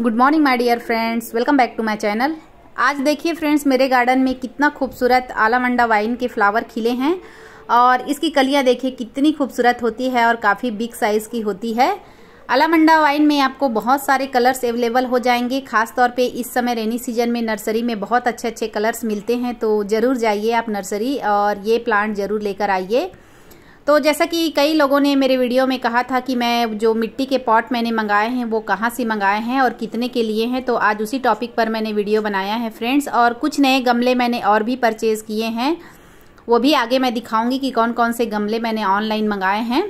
good morning my dear friends welcome back to my channel आज देखिए friends मेरे garden में कितना खूबसूरत आलामंडा वाइन के फ्लावर खिले हैं और इसकी कलियां देखिए कितनी खूबसूरत होती है और काफ़ी बिग साइज़ की होती है आलामंडा वाइन में आपको बहुत सारे कलर्स अवेलेबल हो जाएंगे खास तौर पे इस समय रेनी सीजन में नर्सरी में बहुत अच्छे अच्छे कलर्स मिलते हैं तो ज़रूर जाइए आप नर्सरी और ये प्लांट ज़रूर लेकर आइए तो जैसा कि कई लोगों ने मेरे वीडियो में कहा था कि मैं जो मिट्टी के पॉट मैंने मंगाए हैं वो कहाँ से मंगाए हैं और कितने के लिए हैं तो आज उसी टॉपिक पर मैंने वीडियो बनाया है फ्रेंड्स और कुछ नए गमले मैंने और भी परचेज़ किए हैं वो भी आगे मैं दिखाऊंगी कि कौन कौन से गमले मैंने ऑनलाइन मंगाए हैं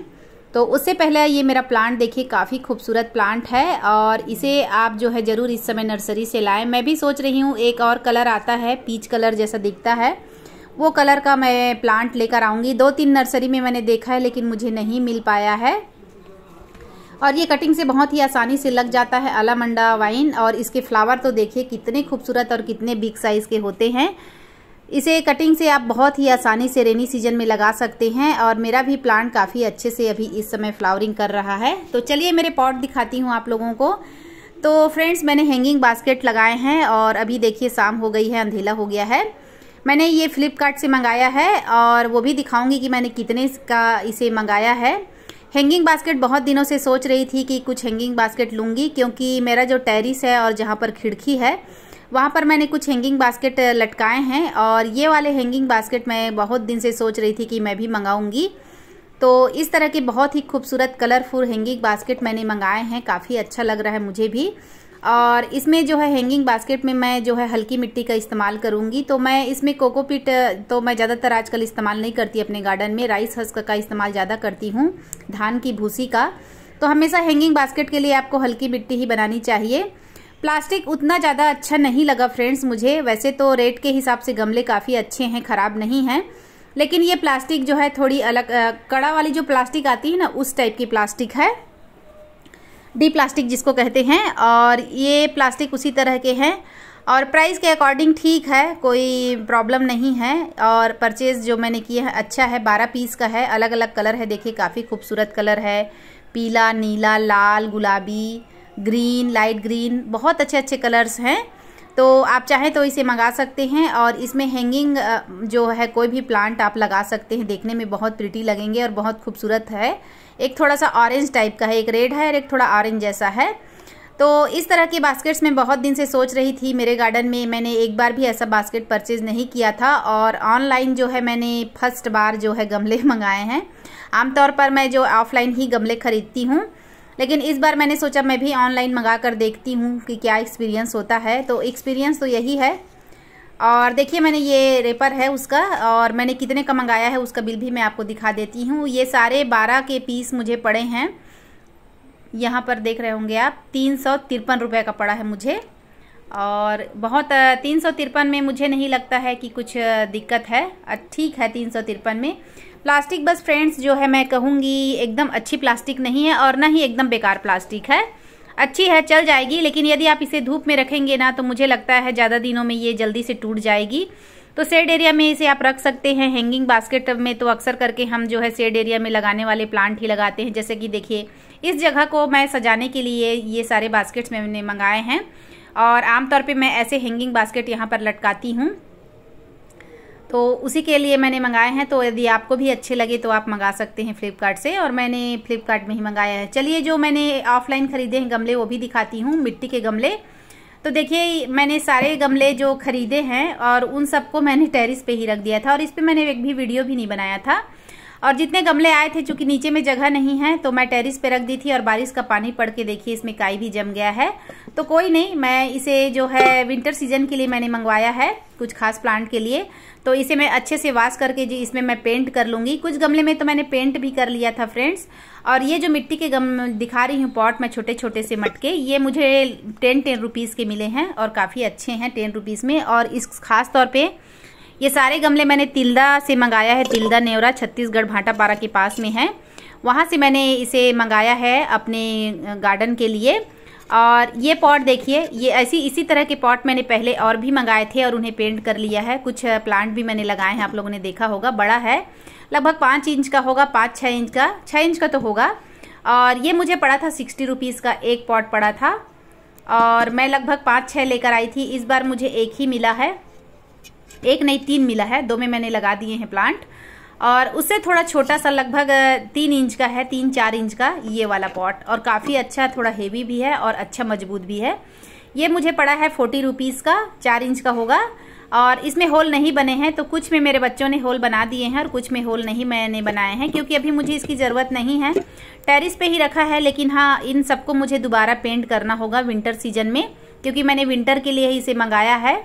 तो उससे पहले ये मेरा प्लांट देखिए काफ़ी खूबसूरत प्लांट है और इसे आप जो है ज़रूर इस समय नर्सरी से लाएं मैं भी सोच रही हूँ एक और कलर आता है पीच कलर जैसा दिखता है वो कलर का मैं प्लांट लेकर आऊँगी दो तीन नर्सरी में मैंने देखा है लेकिन मुझे नहीं मिल पाया है और ये कटिंग से बहुत ही आसानी से लग जाता है अलामंडा वाइन और इसके फ्लावर तो देखिए कितने खूबसूरत और कितने बिग साइज़ के होते हैं इसे कटिंग से आप बहुत ही आसानी से रेनी सीजन में लगा सकते हैं और मेरा भी प्लांट काफ़ी अच्छे से अभी इस समय फ्लावरिंग कर रहा है तो चलिए मेरे पॉट दिखाती हूँ आप लोगों को तो फ्रेंड्स मैंने हैंगिंग बास्केट लगाए हैं और अभी देखिए शाम हो गई है अंधेला हो गया है मैंने ये फ़्लिपकार्ट से मंगाया है और वो भी दिखाऊंगी कि मैंने कितने का इसे मंगाया है हैंगिंग बास्केट बहुत दिनों से सोच रही थी कि कुछ हैंगिंग बास्केट लूँगी क्योंकि मेरा जो टेरिस है और जहाँ पर खिड़की है वहाँ पर मैंने कुछ हैंगिंग बास्केट लटकाए हैं और ये वाले हैंगिंग बास्केट मैं बहुत दिन से सोच रही थी कि मैं भी मंगाऊँगी तो इस तरह के बहुत ही खूबसूरत कलरफुल हैंगिंग बास्केट मैंने मंगाए हैं काफ़ी अच्छा लग रहा है मुझे भी और इसमें जो है हैंगिंग बास्केट में मैं जो है हल्की मिट्टी का इस्तेमाल करूंगी तो मैं इसमें कोकोपीट तो मैं ज़्यादातर आजकल इस्तेमाल नहीं करती अपने गार्डन में राइस हस्क का इस्तेमाल ज़्यादा करती हूँ धान की भूसी का तो हमेशा हैंगिंग बास्केट के लिए आपको हल्की मिट्टी ही बनानी चाहिए प्लास्टिक उतना ज़्यादा अच्छा नहीं लगा फ्रेंड्स मुझे वैसे तो रेट के हिसाब से गमले काफ़ी अच्छे हैं ख़राब नहीं हैं लेकिन ये प्लास्टिक जो है थोड़ी अलग आ, कड़ा वाली जो प्लास्टिक आती है ना उस टाइप की प्लास्टिक है डी प्लास्टिक जिसको कहते हैं और ये प्लास्टिक उसी तरह के हैं और प्राइस के अकॉर्डिंग ठीक है कोई प्रॉब्लम नहीं है और परचेज़ जो मैंने किया है अच्छा है बारह पीस का है अलग अलग कलर है देखिए काफ़ी खूबसूरत कलर है पीला नीला लाल गुलाबी ग्रीन लाइट ग्रीन बहुत अच्छे अच्छे कलर्स हैं तो आप चाहें तो इसे मंगा सकते हैं और इसमें हैंगिंग जो है कोई भी प्लांट आप लगा सकते हैं देखने में बहुत प्रिटी लगेंगे और बहुत खूबसूरत है एक थोड़ा सा ऑरेंज टाइप का है एक रेड है और एक थोड़ा ऑरेंज जैसा है तो इस तरह के बास्केट्स मैं बहुत दिन से सोच रही थी मेरे गार्डन में मैंने एक बार भी ऐसा बास्केट परचेज़ नहीं किया था और ऑनलाइन जो है मैंने फर्स्ट बार जो है गमले मंगाए हैं आमतौर पर मैं जो ऑफलाइन ही गमले ख़रीदती हूँ लेकिन इस बार मैंने सोचा मैं भी ऑनलाइन मंगा कर देखती हूँ कि क्या एक्सपीरियंस होता है तो एक्सपीरियंस तो यही है और देखिए मैंने ये रेपर है उसका और मैंने कितने का मंगाया है उसका बिल भी मैं आपको दिखा देती हूँ ये सारे बारह के पीस मुझे पड़े हैं यहाँ पर देख रहे होंगे आप तीन सौ तिरपन रुपये का पड़ा है मुझे और बहुत तीन सौ तिरपन में मुझे नहीं लगता है कि कुछ दिक्कत है ठीक है तीन सौ तिरपन में प्लास्टिक बस फ्रेंड्स जो है मैं कहूँगी एकदम अच्छी प्लास्टिक नहीं है और ना ही एकदम बेकार प्लास्टिक है अच्छी है चल जाएगी लेकिन यदि आप इसे धूप में रखेंगे ना तो मुझे लगता है ज़्यादा दिनों में ये जल्दी से टूट जाएगी तो सेड एरिया में इसे आप रख सकते हैं हैंगिंग बास्केट में तो अक्सर करके हम जो है सेड एरिया में लगाने वाले प्लांट ही लगाते हैं जैसे कि देखिए इस जगह को मैं सजाने के लिए ये सारे बास्केट्स मैंने मंगाए हैं और आमतौर पर मैं ऐसे हैंगिंग बास्केट यहाँ पर लटकाती हूँ तो उसी के लिए मैंने मंगाए हैं तो यदि आपको भी अच्छे लगे तो आप मंगा सकते हैं फ्लिपकार्ट से और मैंने फ्लिपकार्ट में ही मंगाया है चलिए जो मैंने ऑफलाइन ख़रीदे हैं गमले वो भी दिखाती हूँ मिट्टी के गमले तो देखिए मैंने सारे गमले जो ख़रीदे हैं और उन सबको मैंने टेरिस पे ही रख दिया था और इस पर मैंने एक भी वीडियो भी नहीं बनाया था और जितने गमले आए थे चूंकि नीचे में जगह नहीं है तो मैं टेरिस पे रख दी थी और बारिश का पानी पड़ के देखिए इसमें काई भी जम गया है तो कोई नहीं मैं इसे जो है विंटर सीजन के लिए मैंने मंगवाया है कुछ खास प्लांट के लिए तो इसे मैं अच्छे से वाश करके जी इसमें मैं पेंट कर लूंगी कुछ गमले में तो मैंने पेंट भी कर लिया था फ्रेंड्स और ये जो मिट्टी के गम दिखा रही हूँ पॉट में छोटे छोटे से मटके ये मुझे टेन टेन रुपीज़ के मिले हैं और काफ़ी अच्छे हैं टेन रुपीज़ में और इस खास तौर पर ये सारे गमले मैंने तिलदा से मंगाया है तिलदा नेवरा छत्तीसगढ़ भाटापारा के पास में है वहाँ से मैंने इसे मंगाया है अपने गार्डन के लिए और ये पॉट देखिए ये ऐसी इसी तरह के पॉट मैंने पहले और भी मंगाए थे और उन्हें पेंट कर लिया है कुछ प्लांट भी मैंने लगाए हैं आप लोगों ने देखा होगा बड़ा है लगभग पाँच इंच का होगा पाँच छः इंच का छः इंच का तो होगा और ये मुझे पड़ा था सिक्सटी रुपीज़ का एक पॉट पड़ा था और मैं लगभग पाँच छः लेकर आई थी इस बार मुझे एक ही मिला है एक नहीं तीन मिला है दो में मैंने लगा दिए हैं प्लांट और उससे थोड़ा छोटा सा लगभग तीन इंच का है तीन चार इंच का ये वाला पॉट और काफ़ी अच्छा थोड़ा हेवी भी है और अच्छा मजबूत भी है ये मुझे पड़ा है फोर्टी रुपीज़ का चार इंच का होगा और इसमें होल नहीं बने हैं तो कुछ में मेरे बच्चों ने होल बना दिए हैं और कुछ में होल नहीं मैंने बनाए हैं क्योंकि अभी मुझे इसकी ज़रूरत नहीं है टेरिस पे ही रखा है लेकिन हाँ इन सबको मुझे दोबारा पेंट करना होगा विंटर सीजन में क्योंकि मैंने विंटर के लिए ही इसे मंगाया है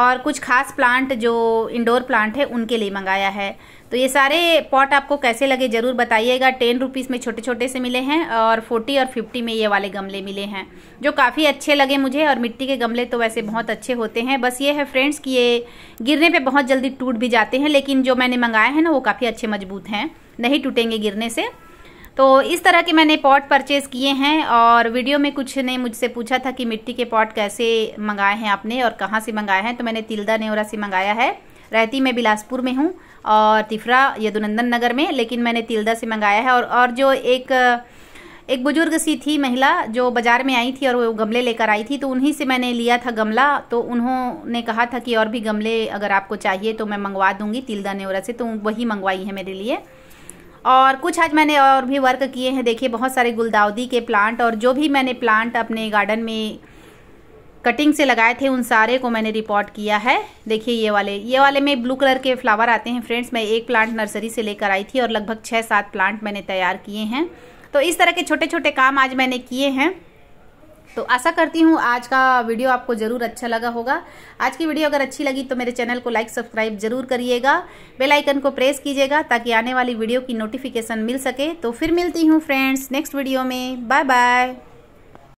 और कुछ खास प्लांट जो इंडोर प्लांट है उनके लिए मंगाया है तो ये सारे पॉट आपको कैसे लगे ज़रूर बताइएगा टेन रुपीज़ में छोटे छोटे से मिले हैं और फोर्टी और फिफ्टी में ये वाले गमले मिले हैं जो काफ़ी अच्छे लगे मुझे और मिट्टी के गमले तो वैसे बहुत अच्छे होते हैं बस ये है फ्रेंड्स कि ये गिरने पे बहुत जल्दी टूट भी जाते हैं लेकिन जो मैंने मंगाए हैं ना वो काफ़ी अच्छे मजबूत हैं नहीं टूटेंगे गिरने से तो इस तरह के मैंने पॉट परचेज़ किए हैं और वीडियो में कुछ ने मुझसे पूछा था कि मिट्टी के पॉट कैसे मंगाए हैं आपने और कहाँ से मंगाए हैं तो मैंने तिलदा नेवरा से मंगाया है रहती मैं बिलासपुर में हूँ और तिफरा यदुनंदन नगर में लेकिन मैंने तिलदा से मंगाया है और और जो एक एक बुजुर्ग सी थी महिला जो बाज़ार में आई थी और वो गमले लेकर आई थी तो उन्हीं से मैंने लिया था गमला तो उन्होंने कहा था कि और भी गमले अगर आपको चाहिए तो मैं मंगवा दूंगी तिलदा नेवरा से तो वही मंगवाई है मेरे लिए और कुछ आज मैंने और भी वर्क किए हैं देखिए बहुत सारे गुलदाउदी के प्लांट और जो भी मैंने प्लांट अपने गार्डन में कटिंग से लगाए थे उन सारे को मैंने रिपोर्ट किया है देखिए ये वाले ये वाले में ब्लू कलर के फ्लावर आते हैं फ्रेंड्स मैं एक प्लांट नर्सरी से लेकर आई थी और लगभग छः सात प्लांट मैंने तैयार किए हैं तो इस तरह के छोटे छोटे काम आज मैंने किए हैं तो आशा करती हूँ आज का वीडियो आपको ज़रूर अच्छा लगा होगा आज की वीडियो अगर अच्छी लगी तो मेरे चैनल को लाइक सब्सक्राइब जरूर करिएगा बेल आइकन को प्रेस कीजिएगा ताकि आने वाली वीडियो की नोटिफिकेशन मिल सके तो फिर मिलती हूँ फ्रेंड्स नेक्स्ट वीडियो में बाय बाय